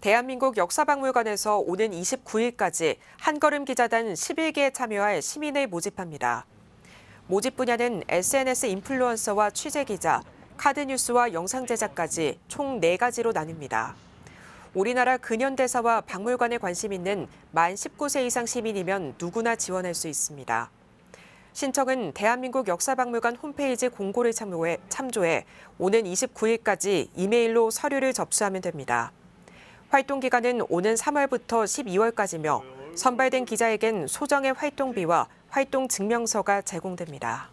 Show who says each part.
Speaker 1: 대한민국 역사박물관에서 오는 29일까지 한걸음 기자단 11개에 참여할 시민을 모집합니다. 모집 분야는 SNS 인플루언서와 취재기자, 카드뉴스와 영상 제작까지 총 4가지로 나뉩니다. 우리나라 근현대사와 박물관에 관심 있는 만 19세 이상 시민이면 누구나 지원할 수 있습니다. 신청은 대한민국 역사박물관 홈페이지 공고를 참조해, 오는 29일까지 이메일로 서류를 접수하면 됩니다. 활동 기간은 오는 3월부터 12월까지며 선발된 기자에겐 소정의 활동비와 활동 증명서가 제공됩니다.